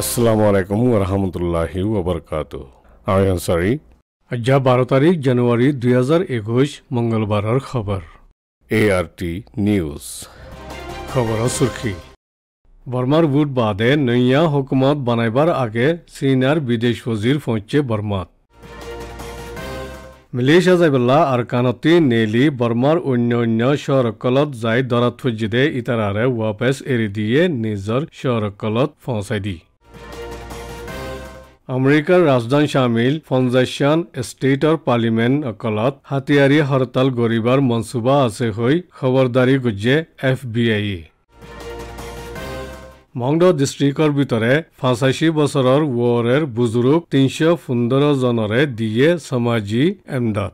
السلام علیکم ورحمۃ اللہ وبرکاتہ آئی ایم سوری আজি বারো তারিখ জানুয়ারি দুই হাজার একুশ এ আর টি নিউজ খবর সুরখি বর্মার বুট বাদে নৈয়া হুকুমত বানাইবার আগে সিনার বিদেশ ফজির পৌঁছে বর্মাত মিলেশিয়া জাইবেলা আর কানতি নেলি বর্মার অন্য অন্য শহরকলত যাই দৰাত ফজিদে ইতাৰাৰে ওয়াপেস এৰি দিয়ে নিজেৰ শহৰকলত ফসাই দি আমেৰিকাৰ ৰাজধানী চামিল ফনজাইচিয়ান ষ্টেটৰ পাৰ্লিমেণ্টসকলত হাতীয়াৰী হৰতাল গঢ়িবাৰ মনচুবা আছে হৈ খবৰদাৰী গুজে এফ বি আই মংগ ডিষ্ট্ৰিক্টৰ ভিতৰে ফাঁচাশী বছৰৰ ৱৰেৰ বুজুৰুক তিনিশ পোন্ধৰ জনৰে দিয়ে সমাজী এমদাদ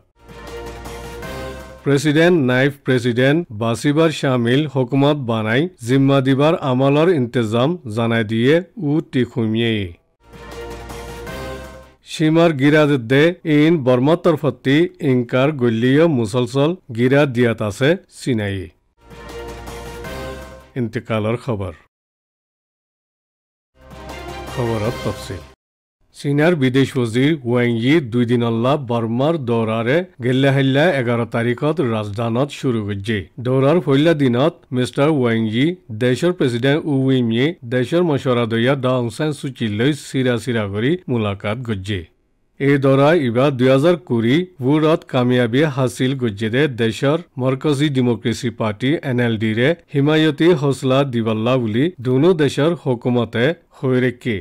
প্ৰেছিডেণ্ট নাইফ প্ৰেছিডেণ্ট বাছিবাৰ চামিল হকুমত বানাই জিম্মা দিবাৰ আমালৰ ইন্তজাম জনাই দিয়ে উ টিখুমিয়েয়ী সীমাৰ গিৰা যুদ্ধে ইন বৰ্মাতৰ সতি ইংকাৰ গলীয় মুছলচল গিৰা দিয়াত আছে চিনাই ইন্তিকালৰ খবৰ খবৰত তফচিল চীনৰ বিদেশ সচিব ৱেং ই দুদিনলা বাৰ্মাৰ দৌৰাৰে গেল্লা এঘাৰ তাৰিখত ৰাজধানত শুৰু হৈছে দৌৰাৰ ফৈলা দিনত মিষ্টাৰ ৱেং ই দেশৰ প্ৰেছিডেণ্ট উ উইমিয়ে দেশৰ মছৰাদয়া ডং চেন চুচিলৈ চিৰা চিৰা কৰি মোলাকাত গজে এই দৰাই ইবাৰ দুহেজাৰ কুৰি বোৰত কামিয়াবি হাছিল গুজেৰে দেশৰ মৰ্কজী ডেমক্ৰেচি পাৰ্টি এন এল ডিৰে হিমায়তী হৌচলা দিবাল্লা বুলি দুনো দেশৰ হকুমতে হৈৰেকী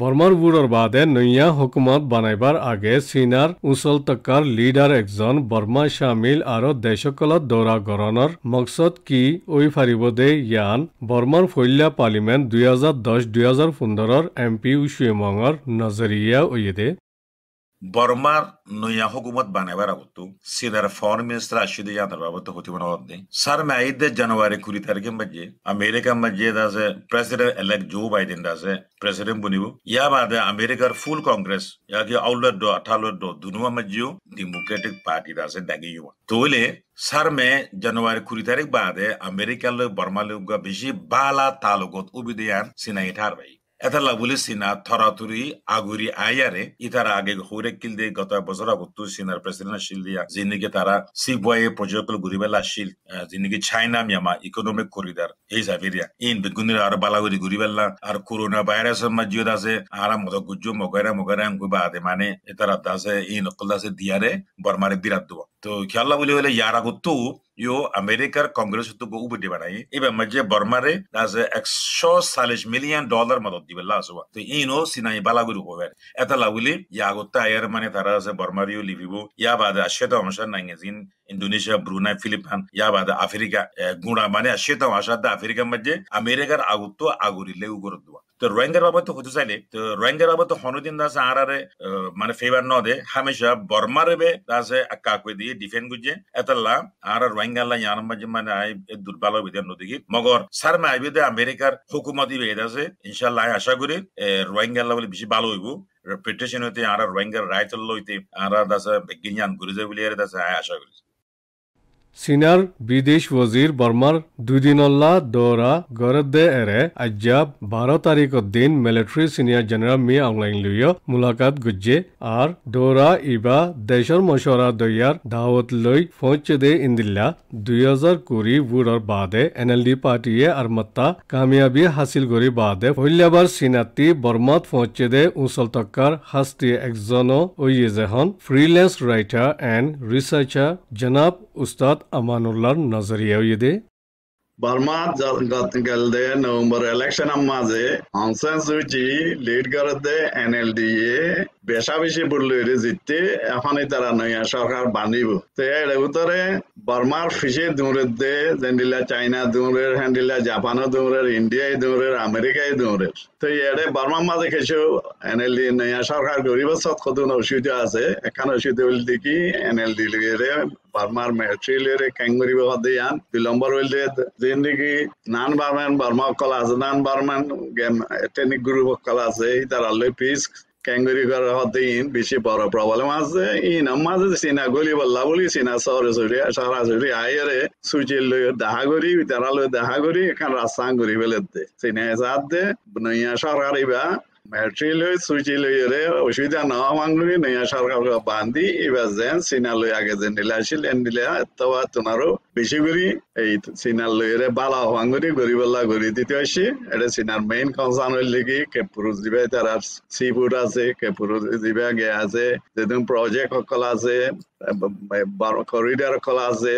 বৰ্মাৰবোৰৰ বাদে নৈয়া হুকুমত বনাইবাৰ আগে চীনাৰ উচলতকাৰ লিডাৰ একজন বৰ্মা চামিল আৰু দেশকলত দৌৰা গৰণৰ মকচদ কি ঐ ফাৰিব দে ইয়ান বৰ্মাৰ ফৈল্যা পাৰ্লিমেণ্ট দুই হাজাৰ দহ দুই হাজাৰ পোন্ধৰৰ এম পি উচুৱেমঙৰ নজৰীয়া ঐয়েদে বর্মার নয়া হুকুমত বানাইবার আগত সিনার ফরেন মিনিস্টার আসিদে জানার বাবদ হতে মনে হতে সার মাইদ জানুয়ারি কুড়ি তারিখে মাঝে আমেরিকা মাঝে দাসে প্রেসিডেন্ট এলেক্ট জো বাইডেন দাসে প্রেসিডেন্ট বনিব ইয়া বাদে আমেরিকার ফুল কংগ্রেস ইয়াকে আউলত দ আঠালত দ দুনুয়া মাঝেও ডেমোক্রেটিক পার্টি দাসে ডাকি ইউয়া তোলে সার মে জানুয়ারি কুড়ি তারিখ বাদে আমেরিকার বর্মালে বেশি বালা তালুকত উবিদিয়ান সিনাই থারবাই এতালা বলি সিনা থরাতুরি আগুরি আয়ারে ইতারা আগে হুরে কিল দিয়ে গত বছর আগত সিনার প্রেসিডেন্ট শিল দিয়া জিনিকে তারা সিবয়ে প্রজেক্টল ঘুরিবেলা শিল জিনিকে চাইনা মিয়ামা ইকোনমিক করিডার এই জাভেরিয়া ইন বেগুনির আর বালাগুড়ি ঘুরিবেলা আর করোনা ভাইরাস মাজিয়ত আছে আর মত গুজু মগাইরা মগেরা এমকু বাদে মানে এতারা দাসে ইন অকল দাসে দিয়ারে বর্মারে বিরাট দেব তো খেয়াল্লা বলি হলে ইয়ার আগত यो अमेरिकार कंग्रेस तो को उबटे बनाई इबे मजे बर्मा रे नाज 140 मिलियन डॉलर मदद दिबे लास हुआ तो इनो सिनाई बाला गुरु होवे एता लावली या गोता आयर माने तारा से बर्मा रियो लिबिबो या बाद आशिया तो हमशा नांगे जिन ইন্দোনেশিয়া ব্রুনাই ফিলিপাইন ইয়া বাদে আফ্রিকা গুণা মানে আশিয়া তো আসাদ আফ্রিকার মধ্যে আমেরিকার আগুত্ব আগুরিলে উগর দোয়া তো রোহিঙ্গার বাবদ হতে চাইলে তো রোহিঙ্গার বাবদ হনুদিন দাস আর আরে মানে ফেভার ন দে হামেশা বর্মার রেবে দাসে আকা কই দিয়ে ডিফেন্ড গুজে এতলা আর রোহিঙ্গার লাই আর মাঝে মানে আই দুর্বল বিধান নদিকে মগর সার মে আইবে দে আমেরিকার হুকুমত ইবে দাসে ইনশাআল্লাহ আশা করি রোহিঙ্গার লাই বেশি ভালো হইব প্রিপারেশন হইতে আর রোহিঙ্গার রাইট লইতে আর দাসে বিজ্ঞান গুরুজে বলে আর দাসে আশা করি চীনাৰ বিদেশ ৱজিৰ বৰ্মাৰ দুদিনলা দৌৰা গৰদে এৰে আজা বাৰ তাৰিখৰ দিন military senior general Min Aung Hlaing লৈ মোলাকাত গুজে আৰু দৌৰা ইবা দেশৰ মচৰা দৈয়াৰ দাৱত লৈ ফৌচ দে ইন্দিল্লা দুহেজাৰ কুৰি বুৰৰ বাদে এন এল ডি পাৰ্টীয়ে আৰু মত্তা কামিয়াবী হাচিল কৰি বাদে পহিলাবাৰ চিনাতি বৰ্মাত ফৌচ দে উচল টকাৰ শাস্তি একজনো ঐ ৰাইটাৰ এণ্ড ৰিচাৰ্চাৰ জনাব উস্তাদ امان نظریه دی ಬರ್ಮಾತ್ ಗಲ್ದೆ ನವೆಂಬರ್ ಎಲೆಕ್ಷನ್ ಅಮ್ಮಾಜೆ ಆನ್ಸನ್ ಸೂಚಿ ಲೀಡ್ ಕರದೆ ಎನ್ ಎಲ್ ಡಿ ಎ বেশি বললো রে জিততে এখন তারা নয়া সরকার বানিব তো এর ভিতরে বর্মার ফিসে দৌড়ে দে যেন্ডিলা চাইনা দৌড়ে হ্যান্ডিলা জাপানও দৌড়ে ইন্ডিয়াই দৌড়ে আমেরিকাই দৌড়ে তো এর বর্মার মাঝে কিছু এনএলডি নয়া সরকার গরিব সৎ কতন অসুবিধা আছে এখন অসুবিধা বলি দেখি এনএলডি রে বর্মার মেট্রিলের ক্যাঙ্গুরি হদে আন বিলম্বর হইলে জিন্দিগি নান বার্মান বর্মা কল আছে নান বার্মান গেম এটেনিক গ্রুপ কল আছে তারা পিস ক্যাঙ্গুরি করার হতে ইন বেশি বড় প্রবলেম আছে ইন মাঝে সিনা গলি বললা বলি সিনা সরাসরি সরাসরি আইয়ারে সুচির লই দেখা করি তারা লই দেখা করি এখান রাস্তা ঘুরি বেলে দে সিনা সাত দে নইয়া সরকারি বা ম্যাট্রি লই সুচি লই রে অসুবিধা না মাঙ্গুরি নইয়া সরকার বান্ধি এবার যেন সিনা লই আগে যেন নিলে আসিল এন নিলে তোমার বেশি করি এই চীনার লইরে বালা হওয়াং গরিবাল্লা গড়ি দিতে আসি এটা চীনার মেইন কনসার্ন হইলে কি কেপুরু দিবে তার সি ফুড আছে কেপুরু দিবে গে আছে যেদিন প্রজেক্ট সকল আছে করিডর কল আছে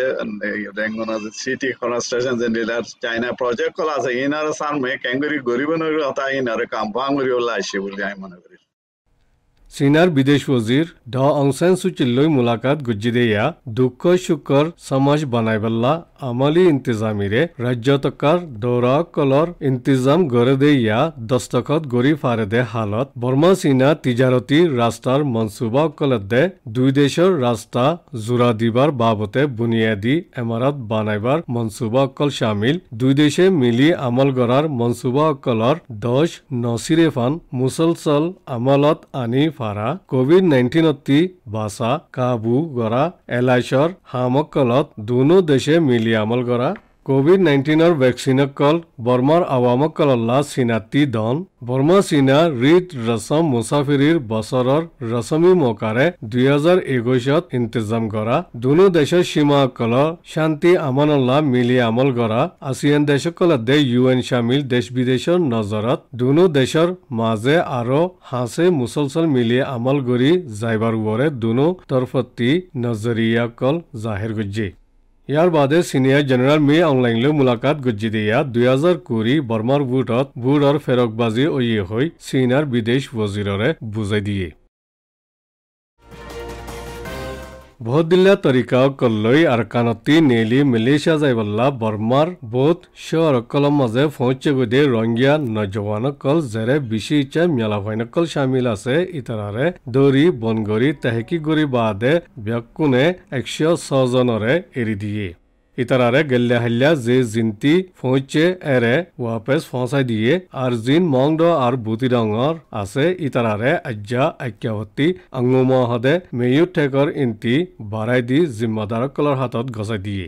রেঙ্গন আছে city construction general China project call আছে ইনার সামনে কেঙ্গুরি গরিব নগরী হতা ইনারে কাম্পাং করি আসি বলে আমি মনে করি চীনাৰ বিদেশ ৱজিৰ ড অংচেন চুচিলৈ মোলাকাত গুজি দিয়া দুখ সুখৰ সমাজ বনাই পেলা আমলী ইন্তিজামীৰে ৰাজ্য টকাৰ দৌৰকলৰ ইন্তিজাম গঢ়ে দিয়া দস্তখত গৰি ফাৰে দে হালত বৰ্মা চীনা তিজাৰতী ৰাস্তাৰ মনচুবা অকলে দে দুই দেশৰ ৰাস্তা জোৰা দিবাৰ বাবতে বুনিয়াদী এমাৰত বনাইবাৰ মনচুবা অকল চামিল দুই দেশে মিলি আমল গঢ়াৰ মনচুবা অকলৰ দশ নচিৰেফান মুছলচল আমলত আনি পাৰা কভিড অতি বাছা কাবু গৰা এলাইচৰ সামকলত দুনো দেশে মিলি আমল গৰা कोविड नाइन्टीनर वैक्सीनकल বৰ্মাৰ आवामकल अल्लाह सिनाती দন বর্মা চীনা হৃদ ৰচম মুছাফিৰিৰ বছৰৰ ৰচমী মকাৰে দুই হাজাৰ একৈশত ইন্তজাম কৰা দুনো দেশৰ কল শান্তি আমানল্লা মিলি আমল কৰা আছিয়ান দেশসকল দে ইউ এন চামিল দেশ বিদেশৰ নজৰত দুনো দেশৰ মাজে আৰু হাঁচে মুছলচল মিলি আমল কৰি যাইবাৰ ওৰে দুনো তৰফতি কল জাহিৰ গজ্জি ইয়াৰ বাদে ছিনিয়ৰ জেনেৰেল মে অনলাইনলৈ মোলাকাত গুজি দিয়া দুহেজাৰ কুৰি বৰ্মাৰ বুটত বুটৰ ফেৰকবাজী অয়ে হৈ চীনৰ বিদেশ বজিৰৰে বুজাই দিয়ে ভোট তৰিকা তৰিকাক লৈ আৰকানতি নেলি মেলেছিয়া যাই বল্লা বৰ্মাৰ বোধ চৰকলৰ মাজে ফচে গৈ ৰংগীয়া নজৱানসকল যেৰে বিচি ইচ্ছা মেলাভাইনসকল চামিল আছে ইতাৰাৰে দৰি বনগৰি তেহেকি গৰি বাদে ব্যক্তুনে একশ ছজনৰে এৰি দিয়ে ইতাৰাৰে গেল্লা হাল্লা জে জিন্তি ফঁচে এৰে ৱাপেচ ফঁচাই দিয়ে আৰু জিন মংড আৰু বুটি ৰঙৰ আছে ইতাৰাৰে আজ্যা আক্যাৱতী আঙুমহদে মেয়ু ঠেকৰ ইন্তি বাৰাই দি জিম্মাদাৰসকলৰ হাতত গচাই দিয়ে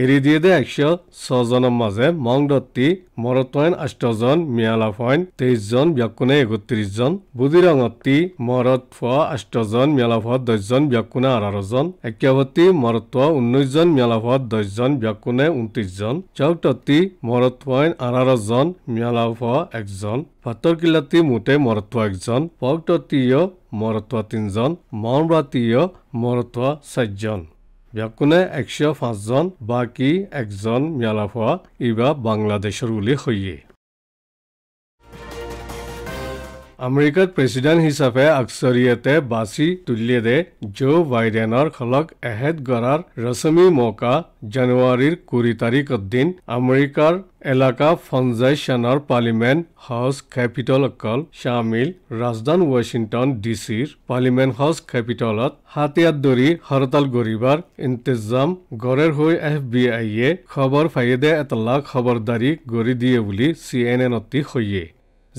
এৰি দিয়ে দে আশ্য ছজনৰ মাজে মংদত্তি মৰতয়ন আষ্টজন মিয়ালাফইন তেইছজন ব্যাকুনে একত্ৰিশজন বুদিৰঙত্তি মৰত ফ আষ্টজন মিয়ালাফ দহজন ব্যাকুনে আঢ়াৰজন একেৱতী মৰত ঊনৈছজন মিয়ালাফ দহজন ব্যাকুনে ঊনত্ৰিশজন চৌকটত্তি মৰতয়ন আঢ়াৰজন মিয়ালাফ একজন ভাতৰকিল্লাতি মুঠে মৰত একজন পকটত্তীয় মৰত তিনিজন মৰমৰাতীয় মৰত চাৰিজন ব্যাকুনে একশ পাঁচজন বাকী একজন মিয়ালাফা ইবা বাংলাদেশৰ বুলি সৈয়ে আমেৰিকাত প্ৰেছিডেণ্ট হিচাপে আকচৰিয়তে বাছি তুলিয়েদে জো বাইডেনৰ খলক এহেদ গৰাৰ ৰশ্মি মৌকা জানুৱাৰীৰ কুৰি তাৰিখৰ দিন আমেৰিকাৰ এলেকা ফনজাইশ্যনৰ পাৰ্লিমেণ্ট হাউচ কেপিটলকল চামিল ৰাজধান ৱাশ্বিংটন ডি চিৰ পাৰ্লিমেণ্ট হাউচ কেপিটলত হাতীয়াত ধৰি হৰতাল গঢ়িবাৰ ইন্তজাম গড়েৰ হৈ এফ বি আইয়ে খবৰ ফাইদে এটা লাখ খবৰদাৰী গঢ়ি দিয়ে বুলি চি এন এন এনতি সৈয়ে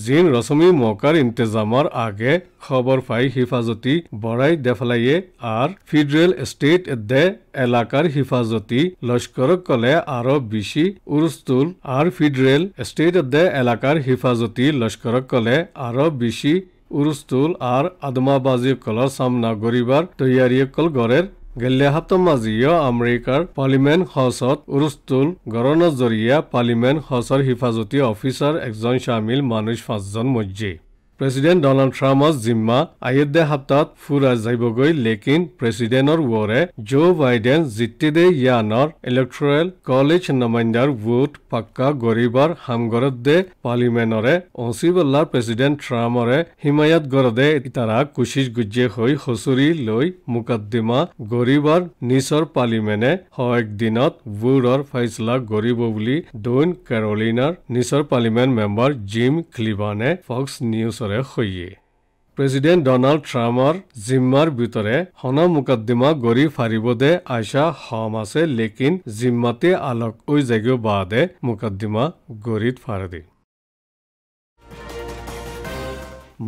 জিন ৰশ্মী মকাৰ ইন্তজামৰ আগে খবৰ পাই হিফাজতী বৰাই দেফলাইয়ে আৰু ফেডাৰেল ষ্টেট দে এলাকাৰ হিফাজতি লস্কৰক ক'লে আৰু বিচি উৰুস্তুল আৰ ফেডাৰেল ষ্টেট দে এলাকাৰ হিফাজতী লস্কৰক ক'লে আৰু বিচি উৰুস্তুল আৰু আদমাবাজীসকলৰ চামনা কৰিবৰ তৈয়াৰীসকল গড়েৰ গেলা সপ্তমাজীয় আমেৰিকাৰ পাৰ্লিমেণ্ট হাউচত উৰুস্তুল গৰণৰ জৰিয়া পাৰ্লিমেণ্ট হাউচৰ হিফাজতী অফিচাৰ একজন চামিল মানুহ পাঁচজন মজ্জী প্ৰেছিডেণ্ট ডনাল্ড ট্ৰাম্পৰ জিম্মা আয়োধ্যা সপ্তাহত ফুৰা যাবগৈ লেকিন প্ৰেছিডেণ্টৰ ৱৰে জো বাইডেন জিটিদে ইয়ানৰ ইলেক্ট্ৰেল কলেজ নমাইণ্ডাৰ ভোট পাক্কা গৰীবৰ হামগৰদে পাৰ্লিমেণ্টৰে অঞ্চিবল্লাৰ প্ৰেছিডেণ্ট ট্ৰাম্পৰে হিমায়ত গৰদে ইতাৰা কুচিছ গুজ্জে হৈ হুঁচৰি লৈ মোকদ্দিমা গৰীবৰ নিচৰ পাৰ্লিমেণ্টে হয়েক দিনত ভোটৰ ফাইচলা গঢ়িব বুলি দৈন কেৰলিনাৰ নিচৰ পাৰ্লিমেণ্ট মেম্বাৰ জিম ক্লিভানে ফক্স নিউজৰ ভিতৰে সৈয়ে প্ৰেছিডেণ্ট ডনাল্ড ট্ৰাম্পৰ জিম্মাৰ ভিতৰে সন মোকদ্দমা গৰি ফাৰিব দে আইচা হম আছে লেকিন জিম্মাতে আলক ঐ জাগীয় বাদে মোকদ্দমা গৰিত ফাৰ দিম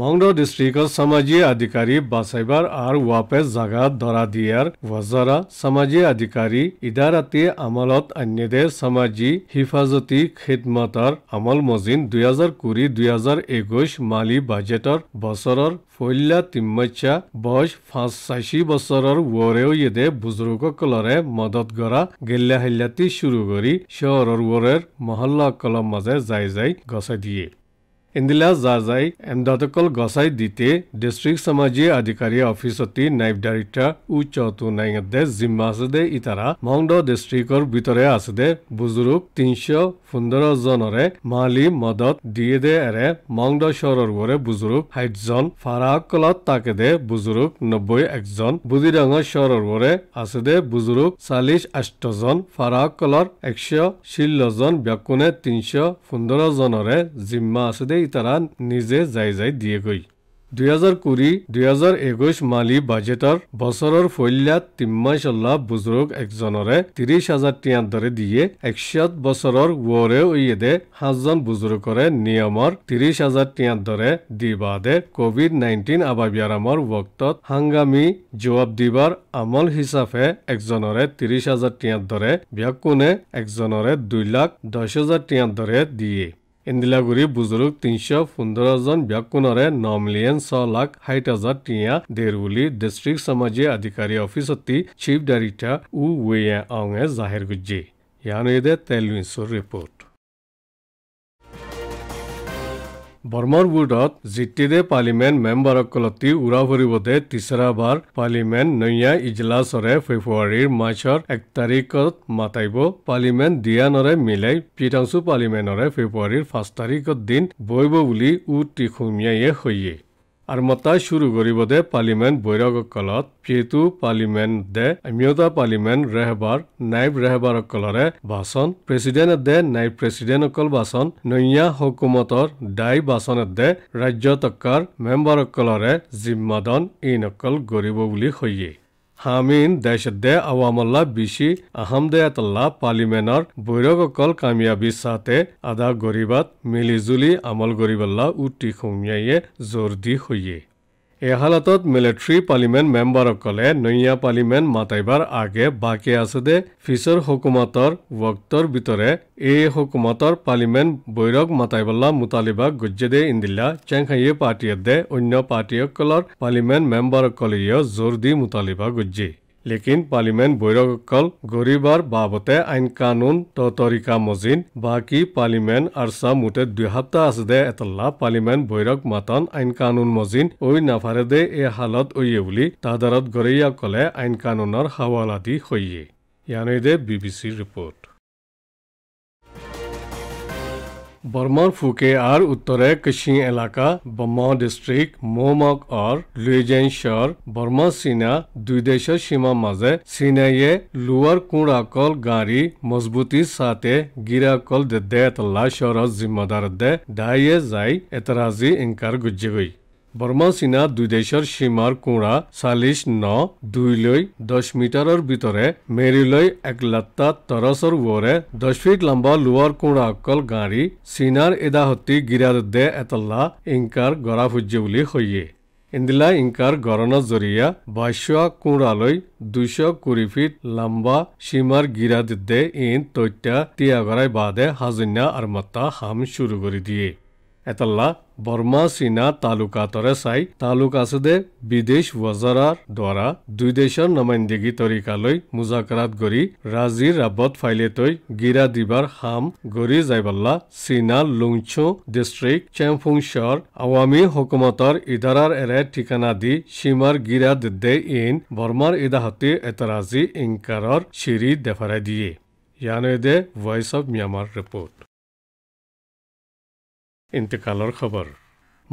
মংডাও ডিষ্ট্ৰিক্টৰ সামাজিক আধিকাৰী বাছাইবাৰ আৰু ৱাপেছ জাগা দৰা দিয়াৰ ৱাজাৰা সামাজিক আধিকাৰী ইদাৰাতি আমলত অন্যদে সামাজিক হিফাজতী খেদমাতৰ আমল মজিন দুহেজাৰ কুৰি দুহেজাৰ একৈশ মালী বাজেটৰ বছৰৰ ফল্যা তিমচ্ছা বয়স পাঁচ চাষি বছৰৰ ৱৰেও ইয়েদে বুজুৰ্গসকলৰে মদত গৰা গেল্লাহিল্লাতি চুৰু কৰি চহৰৰ ৱৰেৰ মহল্লাসকলৰ মাজে যায় যায় গছাই দিয়ে এন্দিলা জাজাই এমদাতকল গছাই দিতে ডিস্ট্রিক সমাজী আধিকারী অফিসতি নাইব ডাইরেক্টর উ চতু নাইদে জিম্মা আছে দে ইতারা মংড ডিস্ট্রিক্টর ভিতরে আছে দে বুজৰুক তিনশো পনেৰো জনৰে মালি মদত দিয়ে দে এৰে মংড শহৰেৰ ঘৰে বুজুৰুক ষাট জন তাকে দে বুজৰুক নব্বই একজন বুদিরঙ শহরের ঘরে আছে দে বুজুরুক চাল্লিশ আষ্ট জন ফারাকলর একশো ষোল্ল জন ব্যাকুনে তিনশো পনেরো জিম্মা আছে দে তাৰা নিজে যাই যাই দিয়েগৈ দুহেজাৰ কুৰি দুহেজাৰ একৈশ মালি বাজেটৰ বছৰৰ ফল্যাত তিম্মাই চল্লা বুজুৰ্গ একজনৰে ত্ৰিশ হাজাৰ টিয়াৰ দৰে দিয়ে একশত বছৰৰ ৱৰে ঐয়েদে সাতজন বুজুৰ্গৰে নিয়মৰ ত্ৰিশ হাজাৰ টিয়াৰ দৰে দি বাদে কভিড নাইণ্টিন আবাবিয়াৰামৰ বক্তত হাংগামী জবাব দিবাৰ আমল হিচাপে একজনৰে ত্ৰিশ হাজাৰ টিয়াৰ দৰে ব্যাকুনে একজনৰে দুই লাখ দহ হাজাৰ টিয়াৰ দৰে দিয়ে ইন্দিলাগুৰি বুজৰুক তিনিশ পোন্ধৰজন ব্যক্তিনৰে ন মিলিয়ন ছ লাখ ষাঠি হাজাৰ টিয়া দেৰ বুলি ডিষ্ট্ৰিক সামাজিক আধিকাৰী অফিচতী চিফ ডাইৰেক্টৰ উ ৱে অঙে জাহিৰ গুজি ইয়ানুদে তেল নিউজৰ ৰিপৰ্ট ব্ৰহ্মপুৰত জিটিৰে পাৰ্লিমেণ্ট মেম্বাৰসকলতি উৰা ফুৰিবদে তিচৰাবাৰ পাৰ্লিমেণ্ট নৈয়া ইজলাছৰে ফেব্ৰুৱাৰীৰ মাৰ্চৰ এক তাৰিখত মাতাইব পাৰ্লিমেণ্ট দিয়ানৰে মিলাই পিটাংচু পাৰ্লিমেণ্টৰে ফেব্ৰুৱাৰীৰ পাঁচ তাৰিখত দিন বহিব বুলি উ ত্ৰিসুমীয়াইয়ে সৈয়ে আৰু মতাই চুৰু কৰিব দে পাৰ্লিমেণ্ট বৈৰাগক কলত যিহেতু পাৰ্লিমেণ্ট দে মিয়তা পাৰ্লিমেণ্ট ৰেহবাৰ নাইব ৰেহবাৰক কলৰে বাচন প্ৰেচিডেণ্ট দে নাইব প্ৰেচিডেণ্ট অকল বাচন নৈয়া হকুমতৰ দাই বাচন দে ৰাজ্য টকাৰ মেম্বাৰক কলৰে জিম্মাদন ইন অকল গঢ়িব বুলি সহিয়ে হামিন দেশদে আৱামল্লা বিচি আহমদেয়াতল্লা পালিমেনৰ বৈৰৱকল কামিয়াবী চাতে আদা গৰিবাত মিলিজুলি আমল গৰিবল্লা উটি সৌমিয়াইয়ে জোৰ দি সৈয়ে এই হালতত মিলিটাৰী পাৰ্লিমেণ্ট মেম্বাৰসকলে নৈয়া পাৰ্লিমেণ্ট মাতাইবাৰ আগে বাকী আছে দে ফিচৰ হুকুমতৰ ৱক্তৰ ভিতৰে এই হুকুমতৰ পাৰ্লিমেণ্ট বৈৰক মাতাইবলা মুতালিবাক গুজ্জে দে ইন্দিল্লা চেংখাইয়ে পাৰ্টীয়ে দে অন্য পাৰ্টীসকলৰ পাৰ্লিমেণ্ট মেম্বাৰসকলেও জোৰ দি মুতালিবা গুজ্জে লেকিন পাৰ্লিমেণ্ট বৈৰকসকল গৰীবৰ বাবতে আইন কানুন ততৰিকা মজিন বাকী পাৰ্লিমেণ্ট আৰু চা মুঠে দুসপ্তাহ আছে দে এতলা পাৰ্লিমেণ্ট বৈৰক মাতন আইন কানুন মজিন ঐ নাফাৰে দে এই হালত ঐয়ে বুলি তাদাৰত গৰীয়াসকলে আইন কানুনৰ হাৱালা দি সৈয়ে ইয়ানৈ দে বি বি চিৰ ৰিপৰ্ট বৰ্মাৰ ফুকে আৰু উত্তৰে কৃষিং এলেকা বমা ডিষ্ট্ৰিক্ট মোমক অৰ লুইজেঞ্চৰ বৰ্মা চীনা দুই দেশৰ সীমাৰ মাজে চীনাইয়ে লোৱাৰ কোঁৰ অকল গাড়ী মজবুতিৰ চাতে গিৰাকল দে তল্লা চৰ জিম্মদাৰ দে দায়ে যাই এতৰাজী ইংকাৰ গুজ্জেগৈ বৰ্মা চীনা দুই দেশৰ সীমাৰ কোঁৰা চাল্লিছ ন দুইলৈ দহ মিটাৰৰ ভিতৰত মেৰিলৈ এক লাট্টা তৰচৰ ওৱৰে দহ ফিট লম্বা লোৱাৰ কোঁৰা অকল গাড়ী চীনাৰ এদাহতী গিৰাদে এতলা ইংকাৰ গৰাভুজ্য বুলি সৈয়ে ইন্দিলা ইংকাৰ গৰণৰ জৰিয়া বাইশা কোঁৰালৈ দুইশ কুৰি ফিট লম্বা সীমাৰ গিৰাদে ইন তত্যা তিয়াগৰাই বাদে সাজন্যা আৰু মতা হাম চুৰু কৰি দিয়ে এতলা বৰ্মা চীনা তালুকাতৰে চাই সাই তালুকা সদে বিদেশ ওয়াজাৰাৰ দ্বাৰা দুই দেশেৰ নমাইন্দেগি তৰিকালই মুজাকৰাত গৰি ৰাজি ৰাবত ফাইলে তৈ গিৰা দিবাৰ হাম গৰি যাইবাল্লা চীনা লুংছু ডিষ্ট্ৰিক্ট চেমফুং শহৰ আওয়ামি হকুমতৰ ইদাৰাৰ এৰে ঠিকানা দি সীমাৰ গিৰা দে ইন বৰ্মাৰ ইদাহতি ৰাজি ইংকাৰৰ সিৰি দেফাৰাই দিয়ে ইয়ানোয়েদে ভইচ অৱ ম্যামাৰ ৰিপ'ৰ্ট ইন্তেকালৰ খবৰ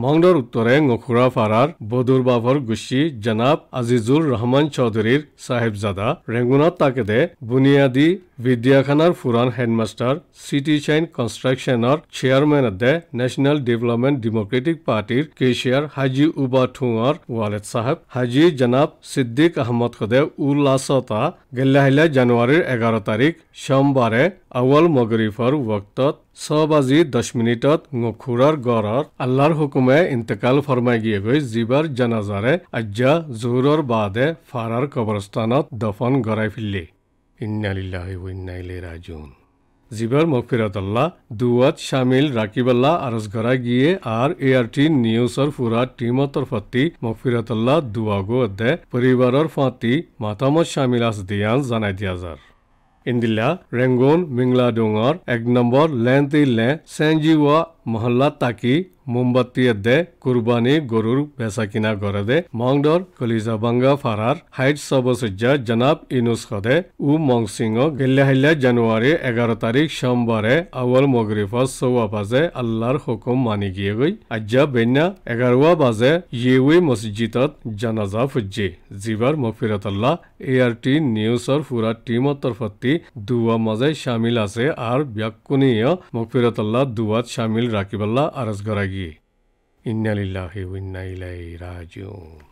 মংগলৰ উত্তৰে নখুৰা ফাৰাৰ বাভৰ গুচী জনাব আজিজুৰ ৰহমান চৌধুৰীৰ চাহেবজাদা ৰেঙুনত তাকেদে বুনিয়াদী বিদ্যাখানাৰ ফুৰাণ হেডমাষ্টাৰ চিটি চাইন কনষ্ট্ৰাকশ্যনৰ দে নেশ্যনেল ডেভেলপমেণ্ট ডেমক্ৰেটিক পাৰ্টীৰ কেচিয়াৰ হাজী উবা থুঙৰ ৱালেদ চাহেব হাজী জনাব ছিদ্দিক আহমদ সদে উল্লাচতা গেল্লাহিলা জানুৱাৰীৰ এঘাৰ তাৰিখ সোমবাৰে আৱল মগরিফর ওক্ত ছ বাজি দহ মিনিটত গখুৰৰ গড়ৰ আল্লাৰ হুকুমে ইন্তেকাল গিয়ে গৈ জিবার জানাজারে আজ্জা জোহৰৰ বাদে ফাৰাৰ কবৰস্থানত দফন গড়াই ফিল্লি ইন্নালিল্লাহ ইন্নাইলে রাজুন জীৱৰ মকফিৰতল্লা দুৱাত চামিল ৰাকিবাল্লা আৰু গৰাগীয়ে আৰ এ আৰ টি নিউজৰ ফুৰা টীমৰ তৰফতি মকফিৰতল্লা দুৱাগো অধ্যে পৰিবাৰৰ ফাঁতি মাতামত চামিল আছ দিয়ান জনাই দিয়া যাৰ ইন্দিলা ৰেংগুন মিংলা ডোঙৰ এক নম্বৰ লেন তিল লে চেঞ্জিৱা মহল্লা তাকি মোমবাতিয়ে দে কুরবানি গরুর বেসা কিনা করে দে মংডর কলিজাবাঙ্গা ফারার হাইট সবসজ্জা জনাব ইনুস খদে উ মং সিং গেল্লাহিল্লা জানুয়ারি এগারো তারিখ সোমবারে আউল মগরিফ সৌয়া বাজে আল্লাহর হুকুম মানি গিয়ে গই আজ্জা বেন্যা এগারোয়া বাজে ইউই মসজিদ জানাজা ফুজ্জি জিবার মফিরতাল্লাহ এ আর টি নিউজর পুরা টিম তরফতি দুয়া মাঝে সামিল আছে আর ব্যাকুনীয় মকফিরতাল্লাহ দুয়াত সামিল راكب الله أرز قراجي إنا لله وإنا إليه راجعون